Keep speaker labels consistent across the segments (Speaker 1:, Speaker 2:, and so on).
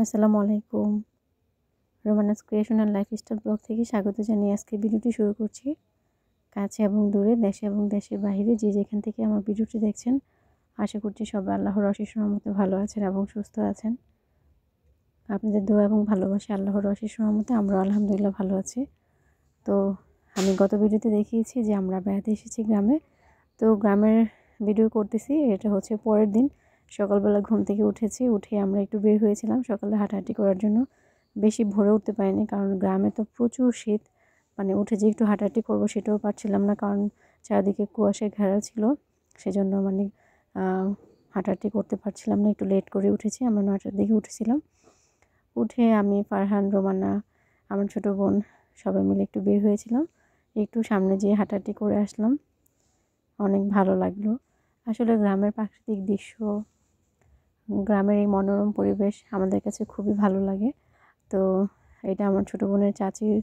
Speaker 1: আসসালামু আলাইকুম Romana's creation and lifestyle blog থেকে স্বাগত জানিয়ে আজকে ভিডিওটি শুরু করছি কাছে এবং দূরে দেশে এবং দেশের বাহিরে যে যেখান থেকে আমার ভিডিওটি দেখছেন আশা করছি সবাই আল্লাহর অশেষ রহমতে ভালো আছেন এবং সুস্থ আছেন আপনাদের দোয়া এবং ভালোবাসে আল্লাহর অশেষ রহমতে আমরা আলহামদুলিল্লাহ ভালো আছি তো আমি গত ভিডিওতে দেখিয়েছি যে আমরা বেড়াতে এসেছি গ্রামে তো গ্রামের ভিডিও করতেছি এটা হচ্ছে পরের দিন সকালবেলা ঘুম থেকে উঠেছি উঠে আমরা একটু বের হয়েছিলাম সকালে হাঁটাহাঁটি করার জন্য বেশি ভোরে উঠতে পারিনি কারণ গ্রামে তো প্রচুর শীত মানে উঠে যে একটু হাঁটাহাঁটি করবো সেটাও পারছিলাম না কারণ চারিদিকে কুয়াশায় ঘেরা ছিল সেজন্য মানে হাঁটাহাঁটি করতে পারছিলাম না একটু লেট করে উঠেছি আমরা নয়টার দিকে উঠেছিলাম উঠে আমি ফারহান রোমানা আমার ছোট বোন সবাই মিলে একটু বের হয়েছিলাম একটু সামনে যেয়ে হাঁটাহাঁটি করে আসলাম অনেক ভালো লাগলো আসলে গ্রামের প্রাকৃতিক দৃশ্য গ্রামের এই মনোরম পরিবেশ আমাদের কাছে খুবই ভালো লাগে তো এটা আমার ছোটো বোনের চাচির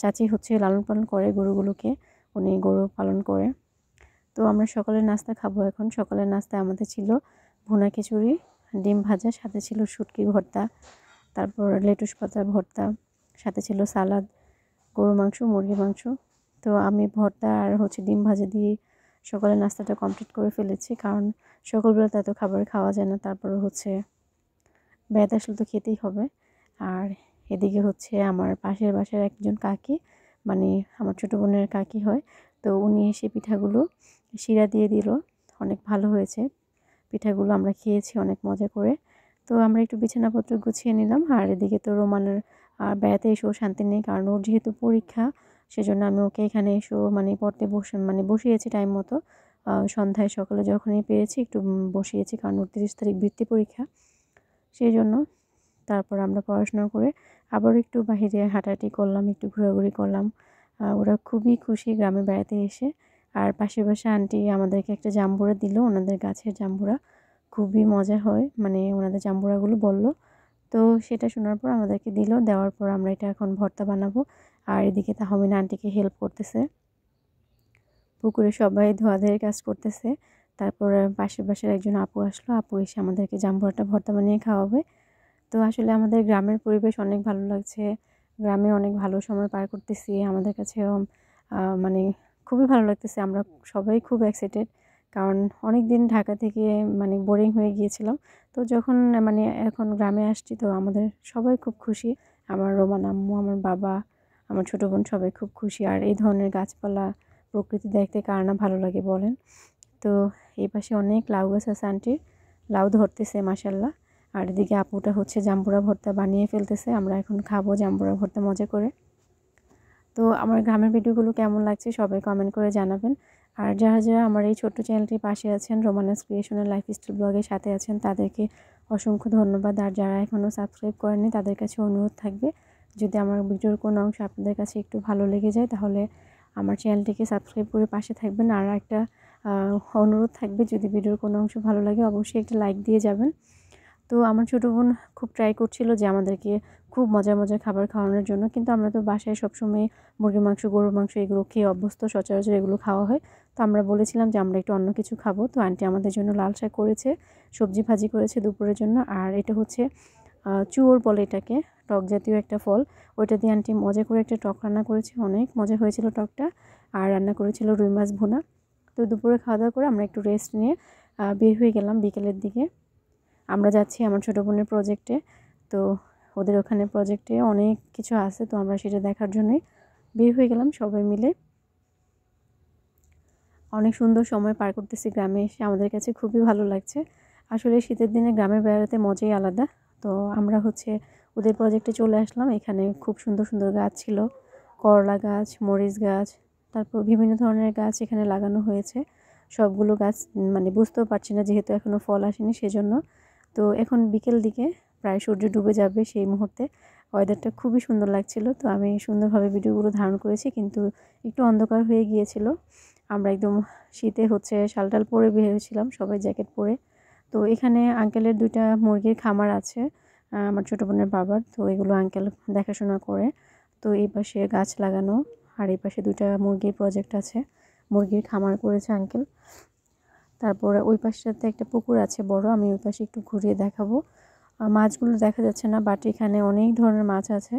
Speaker 1: চাচি হচ্ছে লালন পালন করে গরুগুলোকে উনি গরু পালন করে তো আমরা সকালে নাস্তা খাবো এখন সকালের নাস্তা আমাদের ছিল ভুনা খিচুড়ি ডিম ভাজা সাথে ছিল শুটকি ভর্তা তারপর লেটুস পাতা ভর্তা সাথে ছিল সালাদ গরু মাংস মুরগি মাংস তো আমি ভর্তা আর হচ্ছে ডিম ভাজা দিয়ে সকালে নাস্তাটা কমপ্লিট করে ফেলেছি কারণ সকালবেলা তো এত খাবার খাওয়া যায় না তারপরে হচ্ছে বেড়াতে আসলে তো খেতেই হবে আর এদিকে হচ্ছে আমার পাশের বাসার একজন কাকি মানে আমার ছোটো বোনের কাকি হয় তো উনি এসে পিঠাগুলো শিরা দিয়ে দিল অনেক ভালো হয়েছে পিঠাগুলো আমরা খেয়েছি অনেক মজা করে তো আমরা একটু বিছানাপত্র গুছিয়ে নিলাম আর এদিকে তো রোমানের আর বেড়াতে এসেও শান্তি নেই কারণ ওর যেহেতু পরীক্ষা সেজন্য আমি ওকে এখানে এসো মানে পড়তে বসে মানে বসিয়েছি টাইম মতো সন্ধ্যায় সকালে যখনই পেয়েছি একটু বসিয়েছি কারণ উনত্রিশ তারিখ বৃত্তি পরীক্ষা সেই জন্য তারপর আমরা পড়াশোনা করে আবার একটু বাহিরে হাঁটাহাঁটি করলাম একটু ঘোরাঘুরি করলাম ওরা খুবই খুশি গ্রামে বেড়াতে এসে আর পাশে পাশে আন্টি আমাদেরকে একটা জাম্বুরা দিল ওনাদের গাছের জাম্বুরা খুবই মজা হয় মানে ওনাদের জাম্বুরাগুলো বলল তো সেটা শোনার পর আমাদেরকে দিল দেওয়ার পর আমরা এটা এখন ভর্তা বানাবো আর এদিকে তাহমিন আন্টিকে হেল্প করতেছে পুকুরে সবাই ধোয়া ধোয়ের কাজ করতেছে তারপর পাশের পাশের একজন আপু আসলো আপু এসে আমাদেরকে জাম্বুরাটা ভর্তা বানিয়ে খাওয়াবে তো আসলে আমাদের গ্রামের পরিবেশ অনেক ভালো লাগছে গ্রামে অনেক ভালো সময় পার করতেছি আমাদের কাছে মানে খুবই ভালো লাগতেছে আমরা সবাই খুব এক্সাইটেড কারণ অনেক দিন ঢাকা থেকে মানে বোরিং হয়ে গিয়েছিলাম তো যখন মানে এখন গ্রামে আসছি তো আমাদের সবাই খুব খুশি আমার রোমান আম্মু আমার বাবা আমার ছোটো বোন সবাই খুব খুশি আর এই ধরনের গাছপালা প্রকৃতি দেখতে কার না ভালো লাগে বলেন তো এই পাশে অনেক লাউ গাছ আছে আন্টির লাউ ধরতেছে মাসাল্লাহ আর এদিকে আপুটা হচ্ছে জাম্বুরা ভর্তা বানিয়ে ফেলতেছে আমরা এখন খাবো জাম্বুরা ভর্তা মজা করে তো আমার গ্রামের ভিডিওগুলো কেমন লাগছে সবাই কমেন্ট করে জানাবেন আর যারা যারা আমার এই ছোট্ট চ্যানেলটির পাশে আছেন রোমানাস ক্রিয়েশনের স্টাইল ব্লগের সাথে আছেন তাদেরকে অসংখ্য ধন্যবাদ আর যারা এখনও সাবস্ক্রাইব করেনি তাদের কাছে অনুরোধ থাকবে যদি আমার ভিডিওর কোনো অংশ আপনাদের কাছে একটু ভালো লেগে যায় তাহলে আমার চ্যানেলটিকে সাবস্ক্রাইব করে পাশে থাকবেন আর একটা অনুরোধ থাকবে যদি ভিডিওর কোনো অংশ ভালো লাগে অবশ্যই একটা লাইক দিয়ে যাবেন তো আমার ছোটো বোন খুব ট্রাই করছিল যে আমাদেরকে খুব মজার মজার খাবার খাওয়ানোর জন্য কিন্তু আমরা তো বাসায় সবসময় মুরগির মাংস গরুর মাংস এগুলো খেয়ে অভ্যস্ত সচরাচর এগুলো খাওয়া হয় তো আমরা বলেছিলাম যে আমরা একটু অন্য কিছু খাবো তো আন্টি আমাদের জন্য লাল শাক করেছে সবজি ভাজি করেছে দুপুরের জন্য আর এটা হচ্ছে চুয়োর বলে এটাকে টক জাতীয় একটা ফল ওইটা দিয়ে আনটি মজা করে একটা টক রান্না করেছি অনেক মজা হয়েছিল টকটা আর রান্না করেছিল রুই মাছ ভুনা তো দুপুরে খাওয়া দাওয়া করে আমরা একটু রেস্ট নিয়ে বের হয়ে গেলাম বিকেলের দিকে আমরা যাচ্ছি আমার ছোটো বোনের প্রজেক্টে তো ওদের ওখানে প্রজেক্টে অনেক কিছু আছে তো আমরা সেটা দেখার জন্যই বের হয়ে গেলাম সবাই মিলে অনেক সুন্দর সময় পার করতেছি গ্রামে এসে আমাদের কাছে খুবই ভালো লাগছে আসলে শীতের দিনে গ্রামে বেড়াতে মজাই আলাদা তো আমরা হচ্ছে ওদের প্রজেক্টে চলে আসলাম এখানে খুব সুন্দর সুন্দর গাছ ছিল করলা গাছ মরিচ গাছ তারপর বিভিন্ন ধরনের গাছ এখানে লাগানো হয়েছে সবগুলো গাছ মানে বুঝতেও পারছি না যেহেতু এখনও ফল আসেনি সেজন্য তো এখন বিকেল দিকে প্রায় সূর্য ডুবে যাবে সেই মুহূর্তে ওয়েদারটা খুবই সুন্দর লাগছিল তো আমি সুন্দরভাবে ভিডিওগুলো ধারণ করেছি কিন্তু একটু অন্ধকার হয়ে গিয়েছিল আমরা একদম শীতে হচ্ছে শালটাল পরে বেরিয়েছিলাম সবাই জ্যাকেট পরে তো এখানে আঙ্কেলের দুইটা মুরগির খামার আছে আমার ছোটো বোনের বাবার তো এগুলো আঙ্কেল দেখাশোনা করে তো এই পাশে গাছ লাগানো আর এই পাশে দুইটা মুরগির প্রজেক্ট আছে মুরগির খামার করেছে আঙ্কেল তারপরে ওই পাশটাতে একটা পুকুর আছে বড় আমি ওই পাশে একটু ঘুরিয়ে দেখাবো মাছগুলো দেখা যাচ্ছে না বাট এখানে অনেক ধরনের মাছ আছে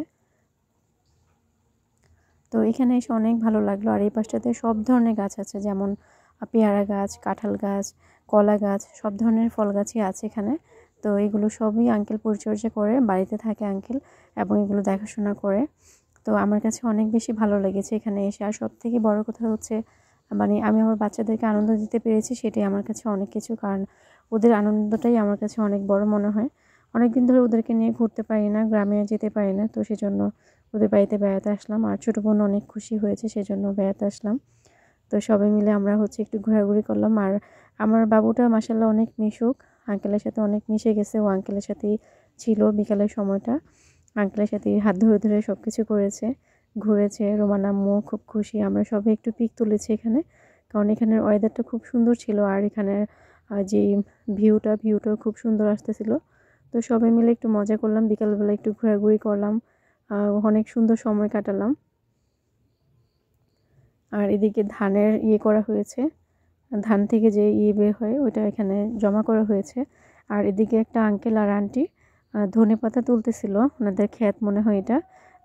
Speaker 1: তো এখানে এসে অনেক ভালো লাগলো আর এই পাশটাতে সব ধরনের গাছ আছে যেমন পেয়ারা গাছ কাঁঠাল গাছ কলা গাছ সব ধরনের ফল গাছই আছে এখানে তো এগুলো সবই আঙ্কেল পরিচর্যা করে বাড়িতে থাকে আঙ্কেল এবং এগুলো দেখাশোনা করে তো আমার কাছে অনেক বেশি ভালো লেগেছে এখানে এসে আর সব থেকে বড়ো কথা হচ্ছে মানে আমি আমার বাচ্চাদেরকে আনন্দ দিতে পেরেছি সেটাই আমার কাছে অনেক কিছু কারণ ওদের আনন্দটাই আমার কাছে অনেক বড় মনে হয় অনেক দিন ধরে ওদেরকে নিয়ে ঘুরতে পারি না গ্রামে যেতে পারি না তো সেজন্য ওদের বাড়িতে বেড়াতে আসলাম আর ছোটো বোন অনেক খুশি হয়েছে সেজন্য বেড়াতে আসলাম তো সবাই মিলে আমরা হচ্ছে একটু ঘোরাঘুরি করলাম আর আমার বাবুটা মাসাল্লাহ অনেক মিশুক আঙ্কেলের সাথে অনেক মিশে গেছে ও আঙ্কেলের সাথেই ছিল বিকালের সময়টা আঙ্কেলের সাথে হাত ধরে ধরে সব কিছু করেছে ঘুরেছে রোমান খুব খুশি আমরা সবাই একটু পিক তুলেছি এখানে কারণ এখানের ওয়েদারটা খুব সুন্দর ছিল আর এখানের যে ভিউটা ভিউটাও খুব সুন্দর আসতেছিল তো সবাই মিলে একটু মজা করলাম বিকালবেলা একটু ঘোরাঘুরি করলাম অনেক সুন্দর সময় কাটালাম আর এদিকে ধানের ইয়ে করা হয়েছে ধান থেকে যে ইয়ে বের হয় ওইটা এখানে জমা করা হয়েছে আর এদিকে একটা আঙ্কেল আর আন্টি ধনে পাতা তুলতেছিল ওনাদের খ্যাত মনে হয় এটা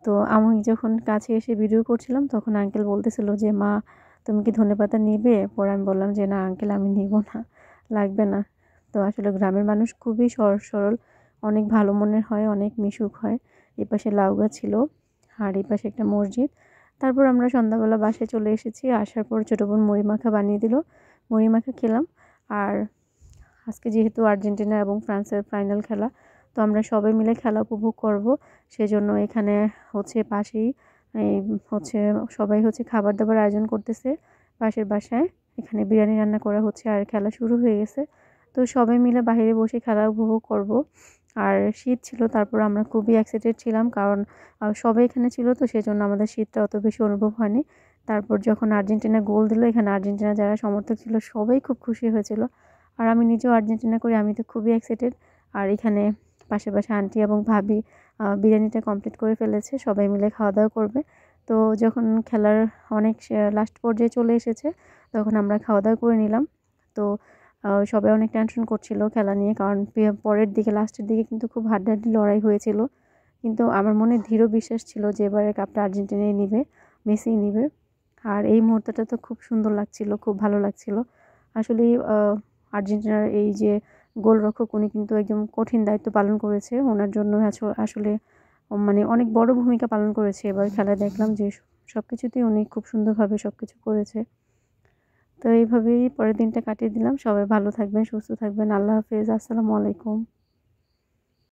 Speaker 1: তো আমি যখন কাছে এসে ভিডিও করছিলাম তখন আঙ্কেল বলতেছিল যে মা তুমি কি ধনে পাতা নিবে পরে আমি বললাম যে না আঙ্কেল আমি নিব না লাগবে না তো আসলে গ্রামের মানুষ খুবই সরল সরল অনেক ভালো মনের হয় অনেক মিশুক হয় এ পাশে লাউ গাছ ছিল আর এই পাশে একটা মসজিদ তারপর আমরা সন্ধ্যাবেলা বাসে চলে এসেছি আসার পর ছোটো বোন মুড়ি মাখা বানিয়ে দিল মুড়ি মাখা খেলাম আর আজকে যেহেতু আর্জেন্টিনা এবং ফ্রান্সের ফাইনাল খেলা তো আমরা সবাই মিলে খেলা উপভোগ করব সেজন্য এখানে হচ্ছে পাশেই হচ্ছে সবাই হচ্ছে খাবার দাবার আয়োজন করতেছে পাশের বাসায় এখানে বিরিয়ানি রান্না করা হচ্ছে আর খেলা শুরু হয়ে গেছে তো সবাই মিলে বাহিরে বসে খেলা উপভোগ করব আর শীত ছিল তারপর আমরা খুবই এক্সাইটেড ছিলাম কারণ সবাই এখানে ছিল তো সেজন্য আমাদের শীতটা অত বেশি অনুভব হয়নি তারপর যখন আর্জেন্টিনা গোল দিল এখানে আর্জেন্টিনা যারা সমর্থক ছিল সবাই খুব খুশি হয়েছিল আর আমি নিজেও আর্জেন্টিনা করি আমি তো খুবই এক্সাইটেড আর এখানে পাশে পাশে আন্টি এবং ভাবি বিরিয়ানিটা কমপ্লিট করে ফেলেছে সবাই মিলে খাওয়া দাওয়া করবে তো যখন খেলার অনেক লাস্ট পর্যায়ে চলে এসেছে তখন আমরা খাওয়া দাওয়া করে নিলাম তো সবাই অনেক টেনশন করছিল খেলা নিয়ে কারণ পরের দিকে লাস্টের দিকে কিন্তু খুব হাড্ডাহাড্ডি লড়াই হয়েছিল কিন্তু আমার মনে দৃঢ় বিশ্বাস ছিল যে এবারে কাপটা আর্জেন্টিনাই নিবে মেসিই নিবে আর এই মুহূর্তটা তো খুব সুন্দর লাগছিল খুব ভালো লাগছিল আসলে আর্জেন্টিনার এই যে গোলরক্ষক উনি কিন্তু একদম কঠিন দায়িত্ব পালন করেছে ওনার জন্য আসলে মানে অনেক বড় ভূমিকা পালন করেছে এবার খেলায় দেখলাম যে সব কিছুতেই উনি খুব সুন্দরভাবে সব কিছু করেছে তো এইভাবেই পরের দিনটা কাটিয়ে দিলাম সবাই ভালো থাকবেন সুস্থ থাকবেন আল্লাহ হাফেজ আসসালামু আলাইকুম